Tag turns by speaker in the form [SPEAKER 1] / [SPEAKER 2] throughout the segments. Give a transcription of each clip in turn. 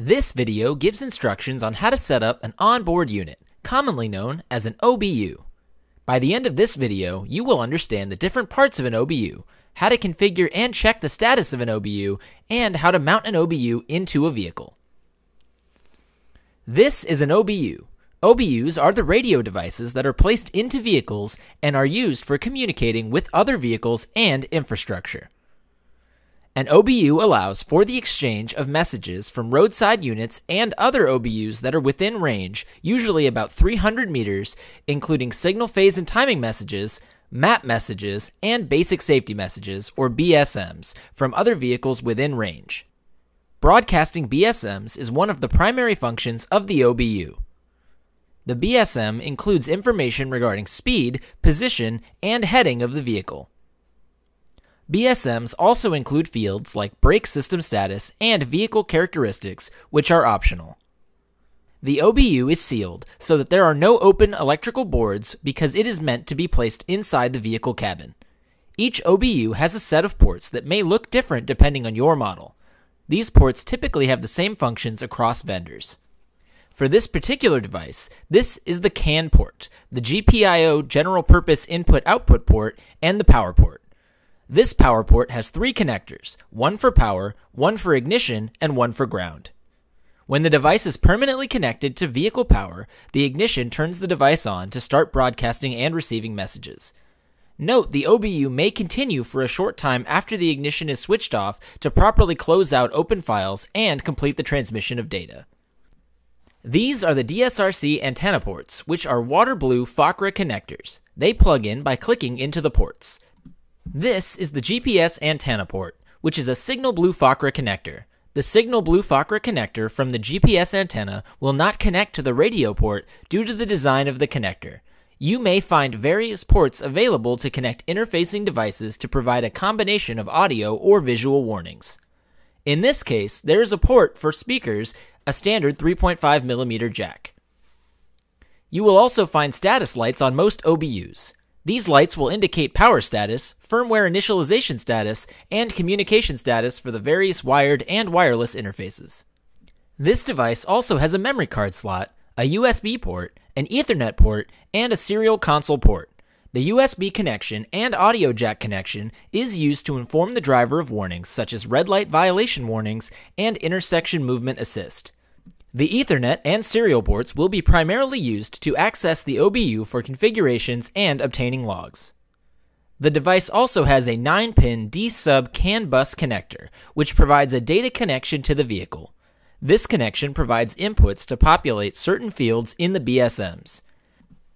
[SPEAKER 1] This video gives instructions on how to set up an onboard unit, commonly known as an OBU. By the end of this video, you will understand the different parts of an OBU, how to configure and check the status of an OBU, and how to mount an OBU into a vehicle. This is an OBU. OBUs are the radio devices that are placed into vehicles and are used for communicating with other vehicles and infrastructure and OBU allows for the exchange of messages from roadside units and other OBUs that are within range, usually about 300 meters, including signal phase and timing messages, map messages, and basic safety messages, or BSMs, from other vehicles within range. Broadcasting BSMs is one of the primary functions of the OBU. The BSM includes information regarding speed, position, and heading of the vehicle. BSMs also include fields like brake system status and vehicle characteristics, which are optional. The OBU is sealed so that there are no open electrical boards because it is meant to be placed inside the vehicle cabin. Each OBU has a set of ports that may look different depending on your model. These ports typically have the same functions across vendors. For this particular device, this is the CAN port, the GPIO general purpose input output port, and the power port. This power port has three connectors, one for power, one for ignition, and one for ground. When the device is permanently connected to vehicle power, the ignition turns the device on to start broadcasting and receiving messages. Note the OBU may continue for a short time after the ignition is switched off to properly close out open files and complete the transmission of data. These are the DSRC antenna ports, which are water blue Fakra connectors. They plug in by clicking into the ports. This is the GPS antenna port, which is a Signal Blue Fakra connector. The Signal Blue Fakra connector from the GPS antenna will not connect to the radio port due to the design of the connector. You may find various ports available to connect interfacing devices to provide a combination of audio or visual warnings. In this case, there is a port for speakers, a standard 3.5mm jack. You will also find status lights on most OBUs. These lights will indicate power status, firmware initialization status, and communication status for the various wired and wireless interfaces. This device also has a memory card slot, a USB port, an Ethernet port, and a serial console port. The USB connection and audio jack connection is used to inform the driver of warnings such as red light violation warnings and intersection movement assist. The Ethernet and serial ports will be primarily used to access the OBU for configurations and obtaining logs. The device also has a 9 pin D sub CAN bus connector, which provides a data connection to the vehicle. This connection provides inputs to populate certain fields in the BSMs.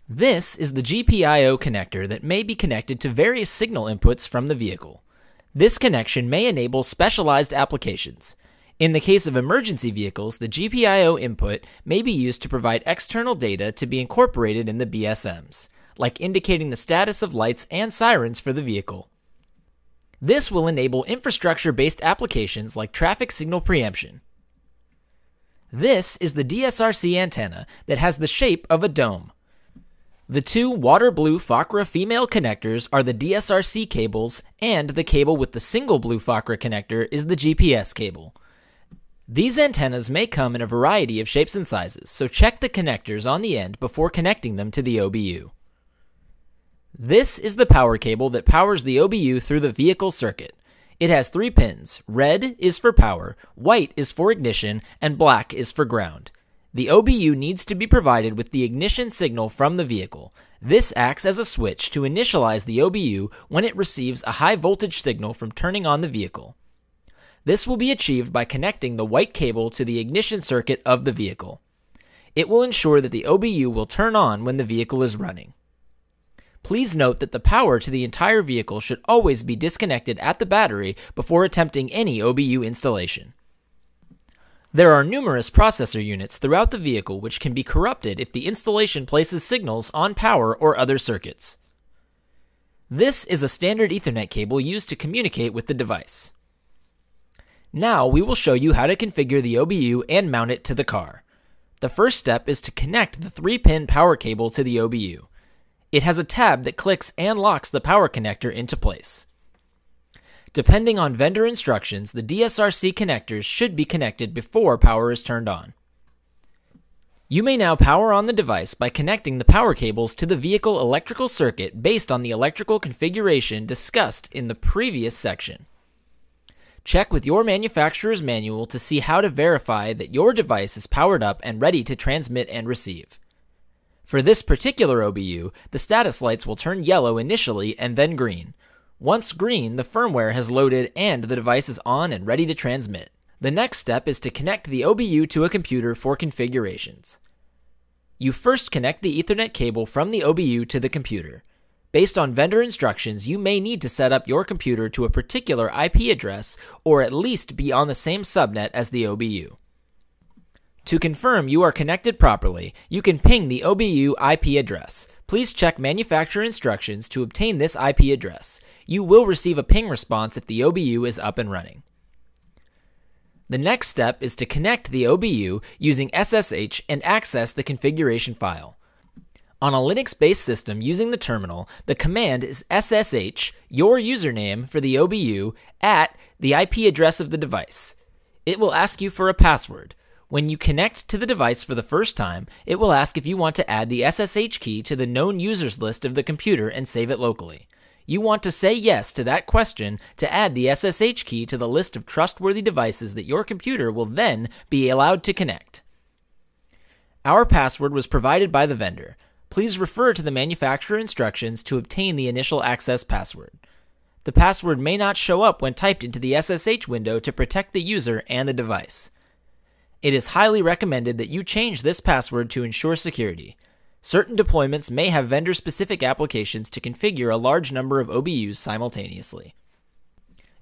[SPEAKER 1] This is the GPIO connector that may be connected to various signal inputs from the vehicle. This connection may enable specialized applications. In the case of emergency vehicles, the GPIO input may be used to provide external data to be incorporated in the BSMs, like indicating the status of lights and sirens for the vehicle. This will enable infrastructure based applications like traffic signal preemption. This is the DSRC antenna that has the shape of a dome. The two water blue FACRA female connectors are the DSRC cables, and the cable with the single blue FACRA connector is the GPS cable. These antennas may come in a variety of shapes and sizes, so check the connectors on the end before connecting them to the OBU. This is the power cable that powers the OBU through the vehicle circuit. It has three pins. Red is for power, white is for ignition, and black is for ground. The OBU needs to be provided with the ignition signal from the vehicle. This acts as a switch to initialize the OBU when it receives a high voltage signal from turning on the vehicle. This will be achieved by connecting the white cable to the ignition circuit of the vehicle. It will ensure that the OBU will turn on when the vehicle is running. Please note that the power to the entire vehicle should always be disconnected at the battery before attempting any OBU installation. There are numerous processor units throughout the vehicle which can be corrupted if the installation places signals on power or other circuits. This is a standard Ethernet cable used to communicate with the device. Now we will show you how to configure the OBU and mount it to the car. The first step is to connect the 3-pin power cable to the OBU. It has a tab that clicks and locks the power connector into place. Depending on vendor instructions, the DSRC connectors should be connected before power is turned on. You may now power on the device by connecting the power cables to the vehicle electrical circuit based on the electrical configuration discussed in the previous section. Check with your manufacturer's manual to see how to verify that your device is powered up and ready to transmit and receive. For this particular OBU, the status lights will turn yellow initially and then green. Once green, the firmware has loaded and the device is on and ready to transmit. The next step is to connect the OBU to a computer for configurations. You first connect the Ethernet cable from the OBU to the computer. Based on vendor instructions, you may need to set up your computer to a particular IP address or at least be on the same subnet as the OBU. To confirm you are connected properly, you can ping the OBU IP address. Please check manufacturer instructions to obtain this IP address. You will receive a ping response if the OBU is up and running. The next step is to connect the OBU using SSH and access the configuration file. On a Linux based system using the terminal, the command is SSH, your username for the OBU, at the IP address of the device. It will ask you for a password. When you connect to the device for the first time, it will ask if you want to add the SSH key to the known users list of the computer and save it locally. You want to say yes to that question to add the SSH key to the list of trustworthy devices that your computer will then be allowed to connect. Our password was provided by the vendor please refer to the manufacturer instructions to obtain the initial access password. The password may not show up when typed into the SSH window to protect the user and the device. It is highly recommended that you change this password to ensure security. Certain deployments may have vendor specific applications to configure a large number of OBUs simultaneously.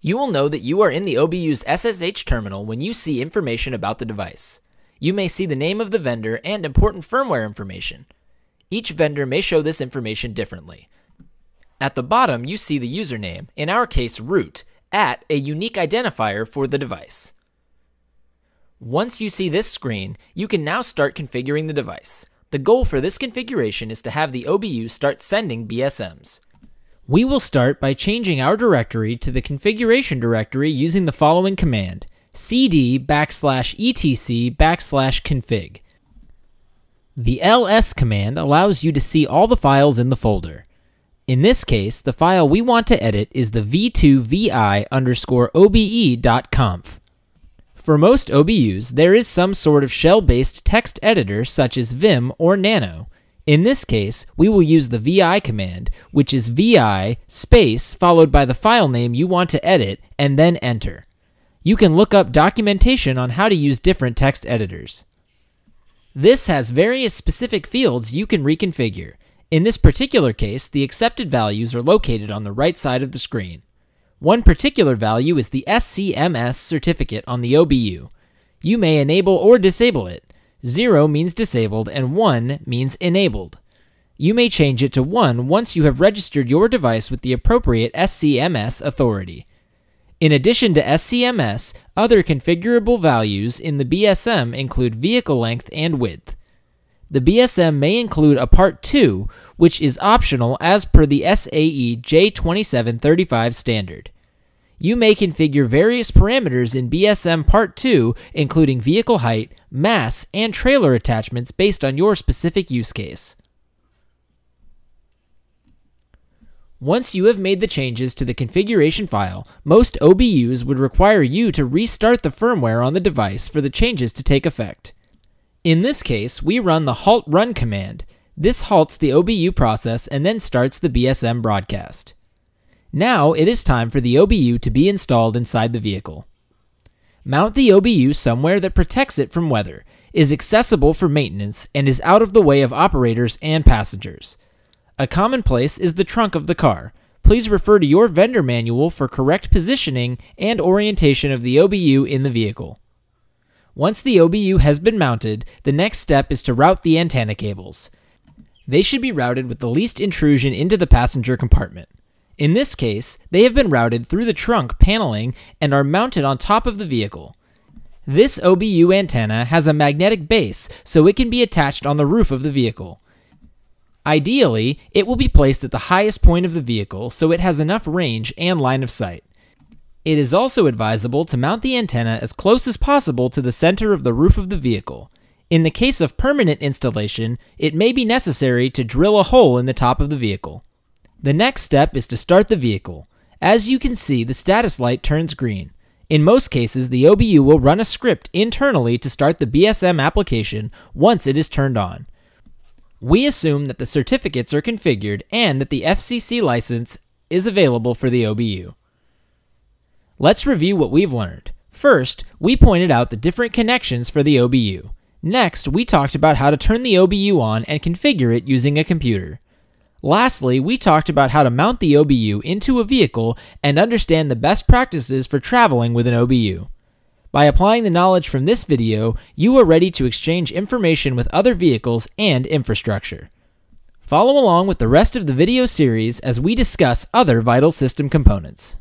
[SPEAKER 1] You will know that you are in the OBU's SSH terminal when you see information about the device. You may see the name of the vendor and important firmware information. Each vendor may show this information differently. At the bottom, you see the username, in our case root, at a unique identifier for the device. Once you see this screen, you can now start configuring the device. The goal for this configuration is to have the OBU start sending BSMs. We will start by changing our directory to the configuration directory using the following command cd backslash etc backslash config. The ls command allows you to see all the files in the folder. In this case, the file we want to edit is the v2vi underscore obe.conf. For most OBUs, there is some sort of shell-based text editor such as Vim or Nano. In this case, we will use the vi command, which is vi space followed by the file name you want to edit and then enter. You can look up documentation on how to use different text editors. This has various specific fields you can reconfigure. In this particular case, the accepted values are located on the right side of the screen. One particular value is the SCMS certificate on the OBU. You may enable or disable it. 0 means disabled and 1 means enabled. You may change it to 1 once you have registered your device with the appropriate SCMS authority. In addition to SCMS, other configurable values in the BSM include vehicle length and width. The BSM may include a Part 2, which is optional as per the SAE J2735 standard. You may configure various parameters in BSM Part 2, including vehicle height, mass, and trailer attachments based on your specific use case. Once you have made the changes to the configuration file, most OBUs would require you to restart the firmware on the device for the changes to take effect. In this case, we run the halt run command. This halts the OBU process and then starts the BSM broadcast. Now it is time for the OBU to be installed inside the vehicle. Mount the OBU somewhere that protects it from weather, is accessible for maintenance, and is out of the way of operators and passengers. A commonplace is the trunk of the car. Please refer to your vendor manual for correct positioning and orientation of the OBU in the vehicle. Once the OBU has been mounted, the next step is to route the antenna cables. They should be routed with the least intrusion into the passenger compartment. In this case, they have been routed through the trunk paneling and are mounted on top of the vehicle. This OBU antenna has a magnetic base, so it can be attached on the roof of the vehicle. Ideally, it will be placed at the highest point of the vehicle so it has enough range and line of sight. It is also advisable to mount the antenna as close as possible to the center of the roof of the vehicle. In the case of permanent installation, it may be necessary to drill a hole in the top of the vehicle. The next step is to start the vehicle. As you can see, the status light turns green. In most cases, the OBU will run a script internally to start the BSM application once it is turned on. We assume that the certificates are configured and that the FCC license is available for the OBU. Let's review what we've learned. First, we pointed out the different connections for the OBU. Next, we talked about how to turn the OBU on and configure it using a computer. Lastly, we talked about how to mount the OBU into a vehicle and understand the best practices for traveling with an OBU. By applying the knowledge from this video, you are ready to exchange information with other vehicles and infrastructure. Follow along with the rest of the video series as we discuss other vital system components.